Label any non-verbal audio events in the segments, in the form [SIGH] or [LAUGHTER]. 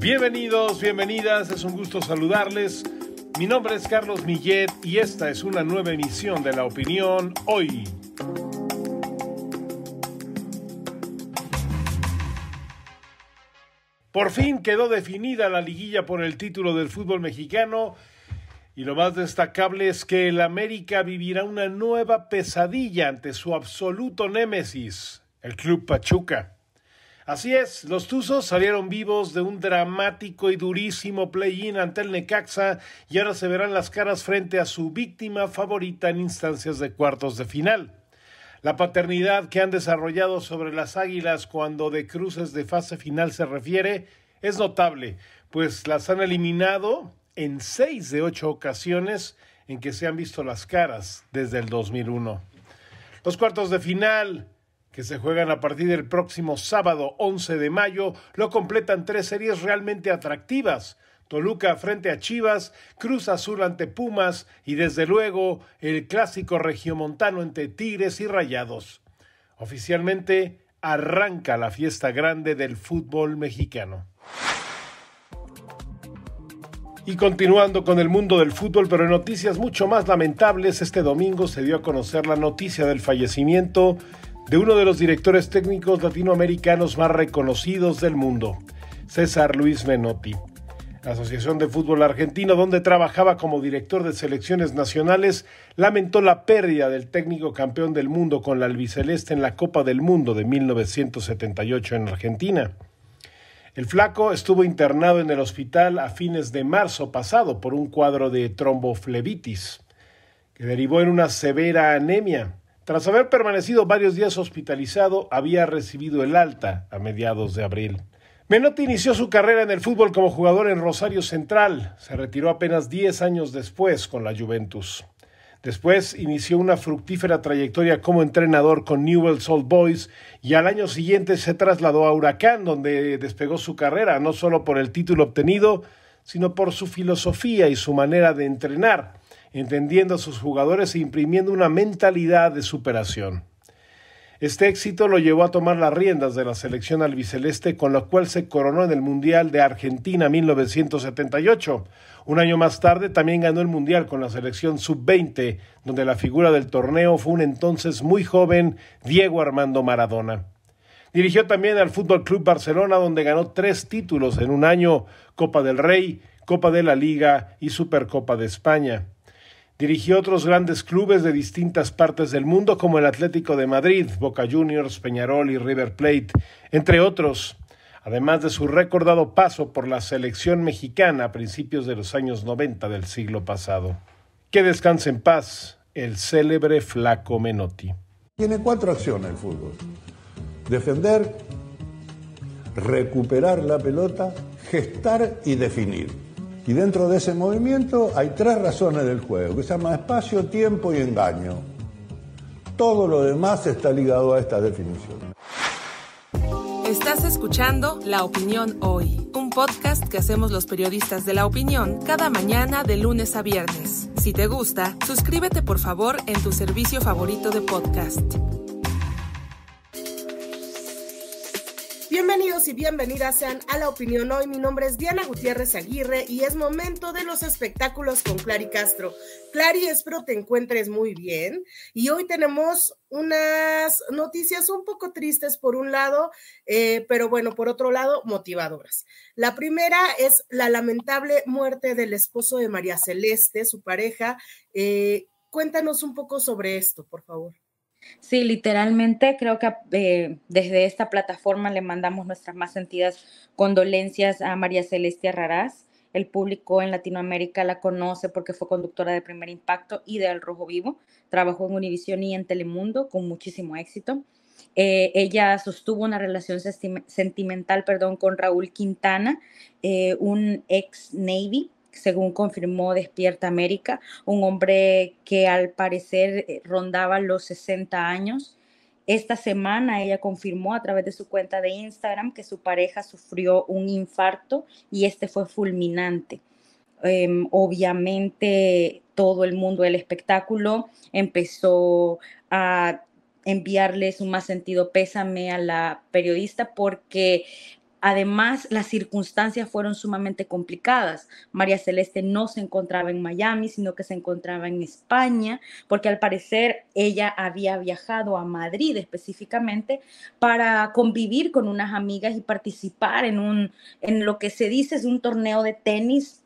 Bienvenidos, bienvenidas, es un gusto saludarles. Mi nombre es Carlos Millet y esta es una nueva emisión de La Opinión Hoy. Por fin quedó definida la liguilla por el título del fútbol mexicano y lo más destacable es que el América vivirá una nueva pesadilla ante su absoluto némesis, el Club Pachuca. Así es, los Tuzos salieron vivos de un dramático y durísimo play-in ante el Necaxa y ahora se verán las caras frente a su víctima favorita en instancias de cuartos de final. La paternidad que han desarrollado sobre las Águilas cuando de cruces de fase final se refiere es notable, pues las han eliminado en seis de ocho ocasiones en que se han visto las caras desde el 2001. Los cuartos de final que se juegan a partir del próximo sábado 11 de mayo, lo completan tres series realmente atractivas. Toluca frente a Chivas, Cruz Azul ante Pumas y desde luego el clásico regiomontano entre Tigres y Rayados. Oficialmente arranca la fiesta grande del fútbol mexicano. Y continuando con el mundo del fútbol, pero en noticias mucho más lamentables, este domingo se dio a conocer la noticia del fallecimiento de uno de los directores técnicos latinoamericanos más reconocidos del mundo, César Luis Menotti. La Asociación de Fútbol Argentino, donde trabajaba como director de selecciones nacionales, lamentó la pérdida del técnico campeón del mundo con la albiceleste en la Copa del Mundo de 1978 en Argentina. El flaco estuvo internado en el hospital a fines de marzo pasado por un cuadro de tromboflebitis, que derivó en una severa anemia. Tras haber permanecido varios días hospitalizado, había recibido el alta a mediados de abril. Menotti inició su carrera en el fútbol como jugador en Rosario Central. Se retiró apenas 10 años después con la Juventus. Después inició una fructífera trayectoria como entrenador con Newell's Old Boys y al año siguiente se trasladó a Huracán, donde despegó su carrera no solo por el título obtenido, sino por su filosofía y su manera de entrenar entendiendo a sus jugadores e imprimiendo una mentalidad de superación. Este éxito lo llevó a tomar las riendas de la selección albiceleste, con la cual se coronó en el Mundial de Argentina 1978. Un año más tarde también ganó el Mundial con la selección sub-20, donde la figura del torneo fue un entonces muy joven Diego Armando Maradona. Dirigió también al Fútbol Club Barcelona, donde ganó tres títulos en un año: Copa del Rey, Copa de la Liga y Supercopa de España. Dirigió otros grandes clubes de distintas partes del mundo como el Atlético de Madrid, Boca Juniors, Peñarol y River Plate, entre otros, además de su recordado paso por la selección mexicana a principios de los años 90 del siglo pasado. Que descanse en paz el célebre Flaco Menotti. Tiene cuatro acciones el fútbol. Defender, recuperar la pelota, gestar y definir. Y dentro de ese movimiento hay tres razones del juego, que se llama espacio, tiempo y engaño. Todo lo demás está ligado a esta definición. Estás escuchando La Opinión Hoy, un podcast que hacemos los periodistas de la opinión cada mañana de lunes a viernes. Si te gusta, suscríbete por favor en tu servicio favorito de podcast. y bienvenidas sean a La Opinión Hoy. Mi nombre es Diana Gutiérrez Aguirre y es momento de los espectáculos con Clari Castro. Clary, espero te encuentres muy bien. Y hoy tenemos unas noticias un poco tristes por un lado, eh, pero bueno, por otro lado, motivadoras. La primera es la lamentable muerte del esposo de María Celeste, su pareja. Eh, cuéntanos un poco sobre esto, por favor. Sí, literalmente creo que eh, desde esta plataforma le mandamos nuestras más sentidas condolencias a María Celestia Raraz. El público en Latinoamérica la conoce porque fue conductora de Primer Impacto y de El Rojo Vivo. Trabajó en Univisión y en Telemundo con muchísimo éxito. Eh, ella sostuvo una relación sentimental perdón, con Raúl Quintana, eh, un ex Navy según confirmó Despierta América, un hombre que al parecer eh, rondaba los 60 años. Esta semana ella confirmó a través de su cuenta de Instagram que su pareja sufrió un infarto y este fue fulminante. Em, obviamente todo el mundo del espectáculo empezó a enviarles un más sentido pésame a la periodista porque Además, las circunstancias fueron sumamente complicadas. María Celeste no se encontraba en Miami, sino que se encontraba en España, porque al parecer ella había viajado a Madrid específicamente para convivir con unas amigas y participar en, un, en lo que se dice es un torneo de tenis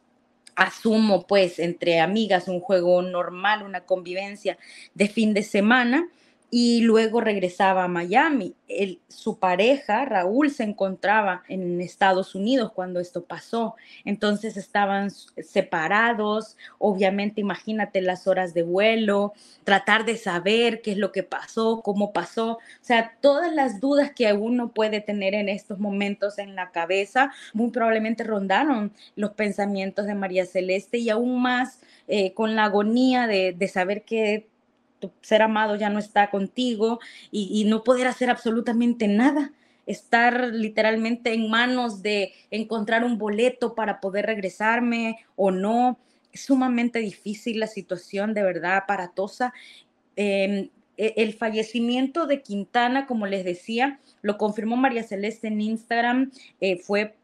asumo pues entre amigas, un juego normal, una convivencia de fin de semana y luego regresaba a Miami. el su pareja, Raúl, se encontraba en Estados Unidos cuando esto pasó. Entonces estaban separados, obviamente imagínate las horas de vuelo, tratar de saber qué es lo que pasó, cómo pasó. O sea, todas las dudas que uno puede tener en estos momentos en la cabeza, muy probablemente rondaron los pensamientos de María Celeste y aún más eh, con la agonía de, de saber que tu ser amado ya no está contigo y, no poder hacer absolutamente nada estar literalmente en manos de encontrar un boleto para poder regresarme o no. Es sumamente difícil la situación, de verdad, aparatosa. Em, e, el fallecimiento de Quintana, como les decía, lo confirmó María Celeste en Instagram, eh, fue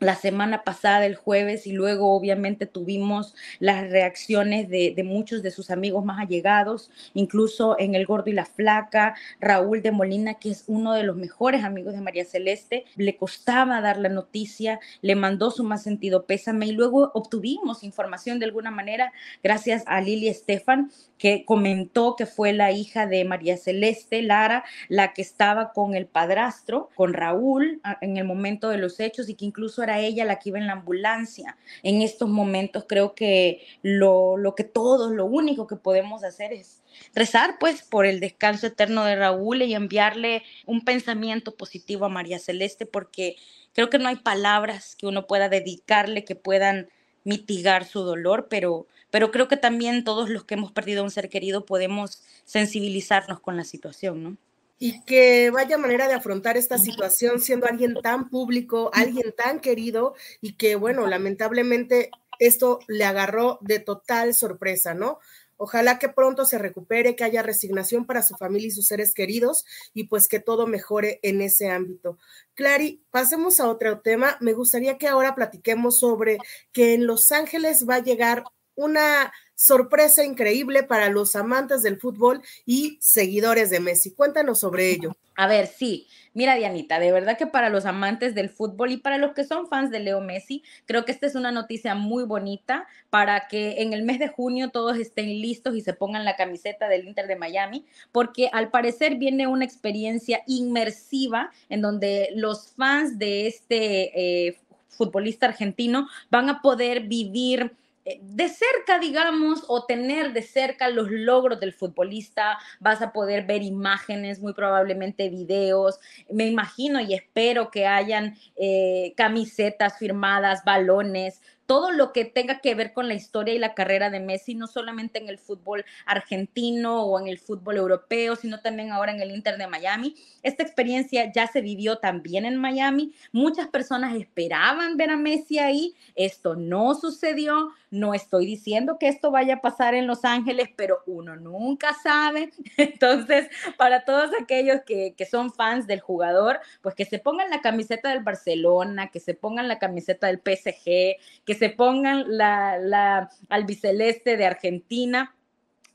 la semana pasada, el jueves, y luego obviamente tuvimos las reacciones de, muchos de sus amigos más allegados, incluso en El Gordo y la Flaca, Raúl de Molina, que es uno de los mejores amigos de María Celeste, le costaba dar la noticia, le mandó su más sentido pésame y luego obtuvimos información de alguna manera gracias a Lili Estefan, que comentó que fue la hija de María Celeste Lara, la que estaba con el padrastro, con Raúl, en el momento de los hechos y que incluso a ella la que iba en la ambulancia. En estos momentos creo que lo, lo que todos, lo único que podemos hacer es rezar pues por el descanso eterno de Raúl y enviarle un pensamiento positivo a María Celeste porque creo que no hay palabras que uno pueda dedicarle que puedan mitigar su dolor, pero, pero creo que también todos los que hemos perdido a un ser querido podemos sensibilizarnos con la situación, ¿no? y que vaya manera de afrontar esta situación siendo alguien tan público, alguien tan querido y que, bueno, lamentablemente esto le agarró de total sorpresa, ¿no? Ojalá que pronto se recupere, que haya resignación para su familia y sus seres queridos y pues que todo mejore en ese ámbito. Clary, pasemos a otro tema. Me gustaría que ahora platiquemos sobre que en Los Ángeles va a llegar una sorpresa increíble para los amantes del fútbol y seguidores de Messi. Cuéntanos sobre ello. A ver, sí. Mira, Dianita, de verdad que para los amantes del fútbol y para los que son fans de Leo Messi, creo que esta es una noticia muy bonita para que en el mes de junio todos estén listos y se pongan la camiseta del Inter de Miami, porque al parecer viene una experiencia inmersiva en donde los fans de este eh, futbolista argentino van a poder vivir eh, de cerca, digamos, o tener de cerca los logros del futbolista, vas a poder ver imágenes, muy probablemente videos, me imagino y espero que hayan eh, camisetas firmadas, balones, todo lo que tenga que ver con la historia y la carrera de Messi, no solamente en el fútbol argentino o en el fútbol europeo, sino también ahora en el Inter de Miami. Esta experiencia ya se vivió también en Miami. Muchas personas esperaban ver a Messi ahí. Esto no sucedió. No estoy diciendo que esto vaya a pasar en Los Ángeles, pero uno nunca sabe. [LAUGHS] Entonces, para todos aquellos que, son fans del jugador, pues que se pongan la camiseta del Barcelona, que se pongan la camiseta del PSG, que se pongan la, la albiceleste de Argentina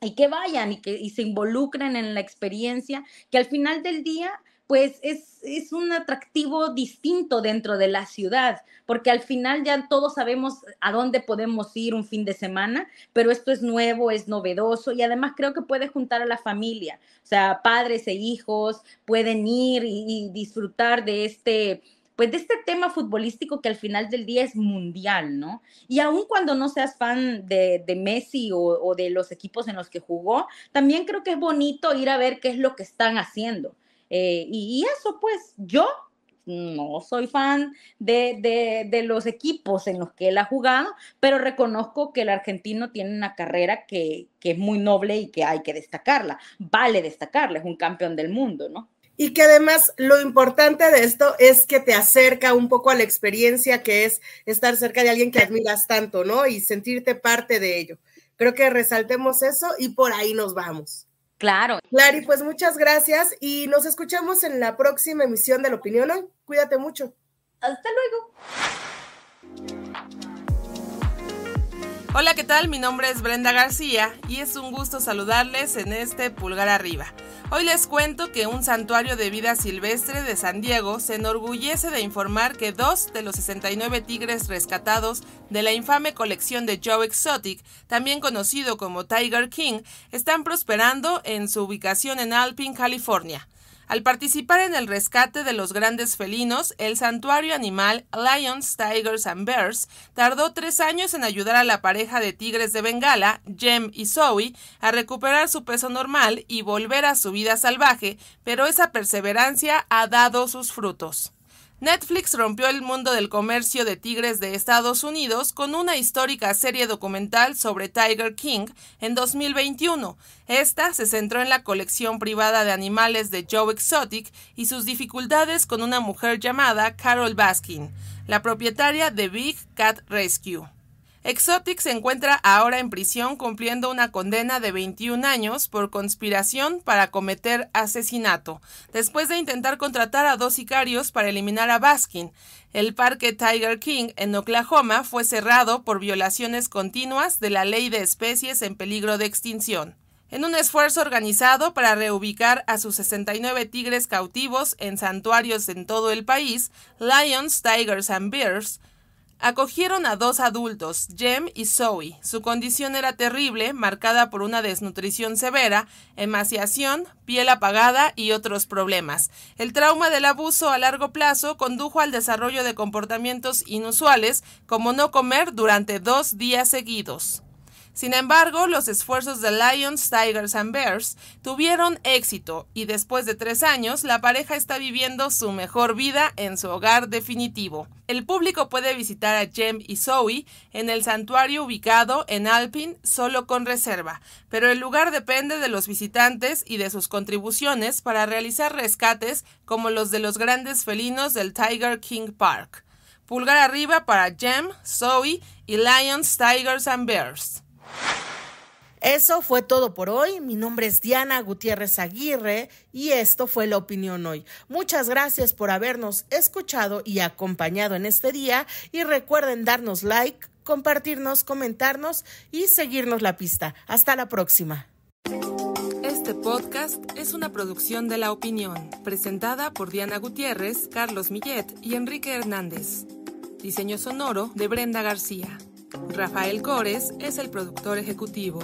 y que vayan y que se involucren en la experiencia, que al final del día pues es, un atractivo distinto dentro de la ciudad, porque al final ya todos sabemos a dónde podemos ir un fin de semana, pero esto es nuevo, es novedoso y además creo que puede juntar a la familia, o sea, padres e hijos pueden ir y disfrutar de este, pues de este tema futbolístico que al final del día es mundial, ¿no? Y aun cuando no seas fan de, Messi o, de los equipos en los que jugó, también creo que es bonito ir a ver qué es lo que están haciendo. Eh, y, eso, pues, yo no soy fan de, los equipos en los que él ha jugado, pero reconozco que el argentino tiene una carrera que, que es muy noble y que hay que destacarla. Vale destacarla, es un campeón del mundo, ¿no? y que además lo importante de esto es que te acerca un poco a la experiencia que es estar cerca de alguien que admiras tanto, ¿no? Y sentirte parte de ello. Creo que resaltemos eso y por ahí nos vamos. Claro. y pues muchas gracias y nos escuchamos en la próxima emisión de La Opinión. Cuídate mucho. Hasta luego. Hola, ¿qué tal? Mi nombre es Brenda García y es un gusto saludarles en este Pulgar Arriba. Hoy les cuento que un santuario de vida silvestre de San Diego se enorgullece de informar que dos de los 69 tigres rescatados de la infame colección de Joe Exotic, también conocido como Tiger King, están prosperando en su ubicación en Alpine, California. Al participar en el rescate de los grandes felinos, el santuario animal Lions, Tigers and Bears tardó tres años en ayudar a la pareja de tigres de Bengala, Jem y Zoe, a recuperar su peso normal y volver a su vida salvaje, pero esa perseverancia ha dado sus frutos. Netflix rompió el mundo del comercio de tigres de Estados Unidos con una histórica serie documental sobre Tiger King en 2021. Esta se centró en la colección privada de animales de Joe Exotic y sus dificultades con una mujer llamada Carol Baskin, la propietaria de Big Cat Rescue. Exotic se encuentra ahora en prisión cumpliendo una condena de 21 años por conspiración para cometer asesinato, después de intentar contratar a dos sicarios para eliminar a Baskin. El parque Tiger King en Oklahoma fue cerrado por violaciones continuas de la ley de especies en peligro de extinción en un esfuerzo organizado para reubicar a sus 69 tigres cautivos en santuarios en todo el país, Lions, Tigers and Bears Acogieron a dos adultos, Jem y Zoe. Su condición era terrible, marcada por una desnutrición severa, emaciación, piel apagada y otros problemas. El trauma del abuso a largo plazo condujo al desarrollo de comportamientos inusuales, como no comer durante dos días seguidos. Sin embargo, los esfuerzos de Lions, Tigers and Bears tuvieron éxito y después de tres años la pareja está viviendo su mejor vida en su hogar definitivo. El público puede visitar a Jem y Zoe en el santuario ubicado en Alpine solo con reserva, pero el lugar depende de los visitantes y de sus contribuciones para realizar rescates como los de los grandes felinos del Tiger King Park. Pulgar arriba para Jem, Zoe y Lions, Tigers and Bears. Eso fue todo por hoy. Mi nombre es Diana Gutiérrez Aguirre y esto fue La Opinión Hoy. Muchas gracias por habernos escuchado y acompañado en este día y recuerden darnos like, compartirnos, comentarnos y seguirnos la pista. Hasta la próxima. Este podcast es una producción de La Opinión, presentada por Diana Gutiérrez, Carlos Millet y Enrique Hernández. Diseño sonoro de Brenda García. Rafael Cores es el productor ejecutivo.